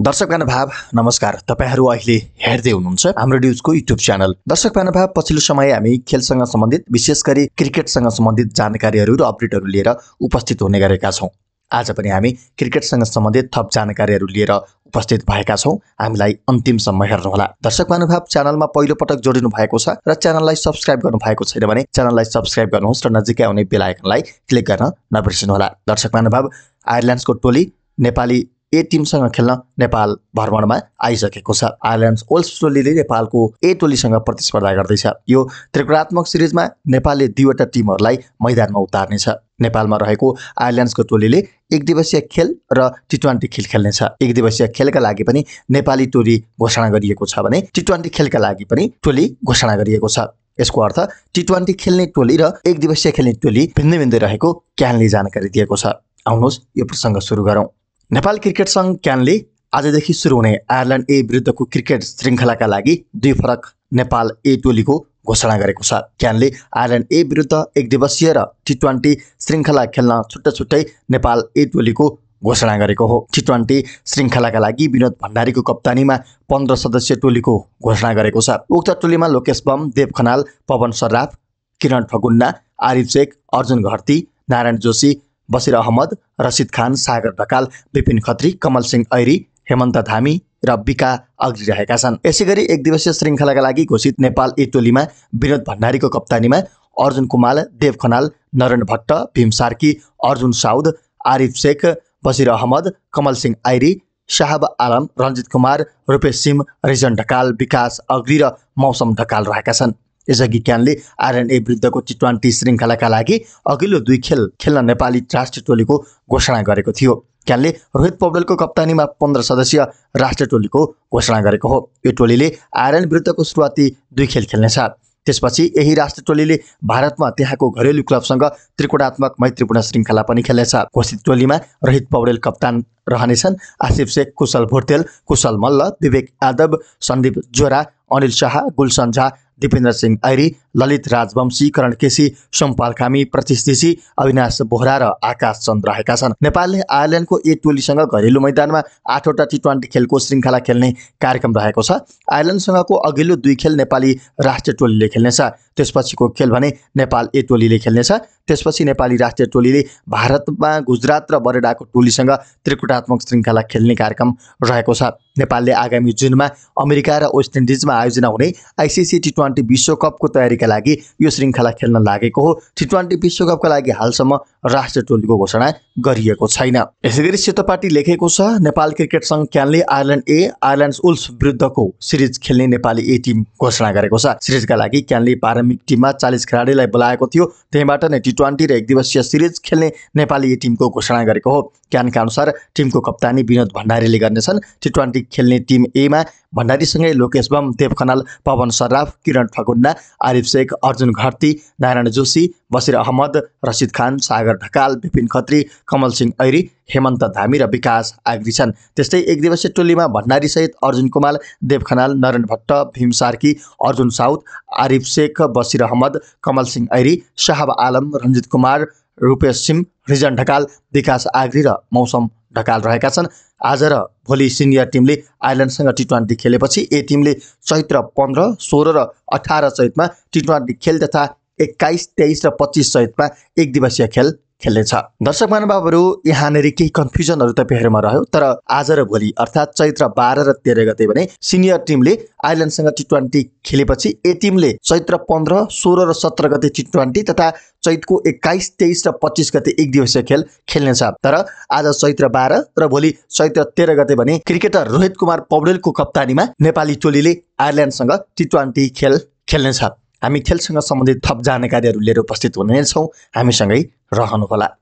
दर्शक महानुभाव नमस्कार तपाईँहरू अहिले हेर्दै हुनुहुन्छ हाम्रो न्युजको युट्युब च्यानल दर्शक महानुभाव पछिल्लो समय हामी खेलसँग सम्बन्धित विशेष गरी क्रिकेटसँग सम्बन्धित जानकारीहरू र अपडेटहरू लिएर उपस्थित हुने गरेका छौँ आज पनि हामी क्रिकेटसँग सम्बन्धित थप जानकारीहरू लिएर उपस्थित भएका छौँ हामीलाई अन्तिमसम्म हेर्नुहोला दर्शक महानुभाव च्यानलमा पहिलो पटक जोडिनु भएको छ र च्यानललाई सब्सक्राइब गर्नु भएको छैन भने च्यानललाई सब्सक्राइब गर्नुहोस् र नजिकै आउने बेलायकनलाई क्लिक गर्न नबिर्सिनुहोला दर्शक महानुभाव आयरल्यान्ड्सको टोली नेपाली ए टिमसँग खेल्न नेपाल भ्रमणमा आइसकेको छ आयरल्यान्ड ओल्स टोलीले नेपालको ए टोलीसँग प्रतिस्पर्धा गर्दैछ यो त्रिकोणात्मक सिरिजमा नेपालले दुईवटा टिमहरूलाई मैदानमा उतार्नेछ नेपालमा रहेको आयल्यान्ड्सको टोलीले एक दिवसीय खेल र टी ट्वेन्टी खेल खेल्नेछ एक दिवसीय खेलका लागि पनि नेपाली टोली घोषणा गरिएको छ भने टी ट्वेन्टी खेलका लागि पनि टोली घोषणा गरिएको छ यसको अर्थ टी ट्वेन्टी खेल्ने टोली र एक दिवसीय खेल्ने टोली भिन्दै भिन्दै रहेको क्यानले जानकारी दिएको छ आउनुहोस् यो प्रसङ्ग सुरु गरौँ नेपाल क्रिकेट सङ्घ क्यानले आजदेखि सुरु हुने आयरल्यान्ड ए विरुद्धको क्रिकेट श्रृङ्खलाका लागि दुई फरक नेपाल ए टोलीको घोषणा गरेको छ क्यानले आयरल्यान्ड ए विरुद्ध एक दिवसीय र टी ट्वेन्टी श्रृङ्खला खेल्न छुट्टै छुट्टै नेपाल ए टोलीको घोषणा गरेको हो टी ट्वेन्टी श्रृङ्खलाका लागि विनोद भण्डारीको कप्तानीमा पन्ध्र सदस्यीय टोलीको घोषणा गरेको छ उक्त टोलीमा लोकेश बम देव खनाल पवन सर्राफ किरण ठगुन्ना आरिफ शेख अर्जुन घर्ती नारायण जोशी बसिर अहमद रसिद खान सागर ढकाल विपिन खत्री कमल सिंह ऐरी हेमन्त धामी र विका अग्रि रहेका छन् यसै गरी एक दिवसीय श्रृङ्खलाका लागि घोषित नेपाल ए टोलीमा विनोद भण्डारीको कप्तानीमा अर्जुन कुमार देव खनाल नरेन भट्ट भीम सार्की अर्जुन साउद आरिफ शेख बसिर अहमद कमल सिंह आइरी शाहब आलम रञ्जित कुमार रूपेश सिंह रिजन ढकाल विकास अग्री र मौसम ढकाल रहेका छन् यसअघि क्यानले आरएनए विरुद्धको टी ट्वेन्टी श्रृङ्खलाका लागि अघिल्लो दुई खेल खेल्न नेपाली राष्ट्रिय टोलीको घोषणा गरेको थियो क्यानले रोहित पौडेलको कप्तानीमा पन्ध्र सदस्यीय राष्ट्रिय टोलीको घोषणा गरेको हो यो टोलीले आरएन विरुद्धको सुरुवाती दुई खेल खेल्नेछ त्यसपछि यही राष्ट्रिय टोलीले भारतमा त्यहाँको घरेलु क्लबसँग त्रिकोणात्मक मैत्रीपूर्ण श्रृङ्खला पनि खेल्नेछ घोषित टोलीमा रोहित पौडेल कप्तान रहनेछन् आसिफ शेख कुशल भोटेल कुशल मल्ल विवेक यादव सन्दीप जोरा अनिल शाह गुलसन झा दिपेन्द्र सिंह ऐरी ललित राजवंशी करण केसी सोमपाल खामी प्रतिश अविनाश बोहरा र आकाश चन्द रहेका छन् नेपालले आयरल्यान्डको ए टोलीसँग घरेलु मैदानमा आठवटा टी ट्वेन्टी खेलको श्रृङ्खला खेल्ने कार्यक्रम रहेको छ आयरल्यान्डसँगको अघिल्लो दुई खेल नेपाली राष्ट्रिय टोलीले खेल्नेछ त्यसपछिको खेल भने नेपाल ए टोलीले खेल्नेछ त्यसपछि नेपाली राष्ट्रिय टोलीले भारतमा गुजरात र बरेडाको टोलीसँग त्रिकुटात्मक श्रृङ्खला खेल्ने कार्यक्रम रहेको छ नेपालले आगामी जुनमा अमेरिका र वेस्ट इन्डिजमा आयोजना हुने आइसिसी टी ट्वेन्टी विश्वकपको तयारीका लागि यो श्रृङ्खला खेल्न लागेको हो टी ट्वेन्टी विश्वकपका लागि हालसम्म राष्ट्रिय टोलीको घोषणा गरिएको छैन यसै गरी सेतोपाटी लेखेको छ नेपाल क्रिकेट सङ्घ क्यानले आयरल्यान्ड ए आयरल्यान्ड उल्फ विरुद्धको सिरिज खेल्ने नेपाली ए टिम घोषणा गरेको छ सिरिजका लागि क्यानले प्रारम्भिक टिममा चालिस खेलाडीलाई बोलाएको थियो त्यहीँबाट नै टी ट्वेन्टी र एक दिवसीय सिरिज खेल्ने नेपाली ए टिमको घोषणा गरेको हो क्यानका अनुसार टिमको कप्तानी विनोद भण्डारीले गर्नेछन् टी ट्वेन्टी खेल्ने टिम एमा भण्डारीसँगै लोकेश बम देव पवन सराफ किरण ठकुन्ना आरिफ शेख अर्जुन घर्ती नारायण जोशी बसिर अहमद रसिद खान सागर ढकाल विपिन खत्री कमल सिंह ऐरी हेमन्त धामी र विकास आग्री छन् त्यस्तै एक दिवसीय टोलीमा सहित अर्जुन कुमार देव खनाल नरेन भट्ट भीम सार्की अर्जुन साउथ आरिफ शेख बसिर अहमद कमल सिंह ऐरी शाहब आलम रञ्जित कुमार रूपेश सिंह रिजन ढकाल विकास आग्री र मौसम ढकाल रहेका छन् आज र भोलि सिनियर टिमले आइल्यान्डसँग टी ट्वेन्टी खेलेपछि ए टिमले चैत्र पन्ध्र सोह्र र अठार चैतमा टी ट्वेन्टी खेल तथा एक्काइस तेइस र पच्चिस सहितमा एक दिवसीय खेल खेल्नेछ दर्शक महानुभावहरू यहाँनिर केही कन्फ्युजनहरू तपाईँहरूमा रह्यो तर आज र भोलि अर्थात् चैत्र बाह्र र तेह्र गते भने सिनियर टिमले आइल्यान्डसँग टी ट्वेन्टी खेलेपछि ए टिमले चैत्र पन्ध्र सोह्र र सत्र गते टी ट्वेन्टी तथा चैतको एक्काइस तेइस र पच्चिस गते एक दिवसीय खेल खेल्नेछ तर आज चैत्र बाह्र र भोलि चैत्र तेह्र गते भने क्रिकेटर रोहित कुमार पौडेलको कप्तानीमा नेपाली टोलीले आयरल्यान्डसँग टी ट्वेन्टी खेल खेल्नेछ हामी खेलसँग सम्बन्धित थप जानकारीहरू लिएर उपस्थित हुने नै छौँ हामीसँगै रहनुहोला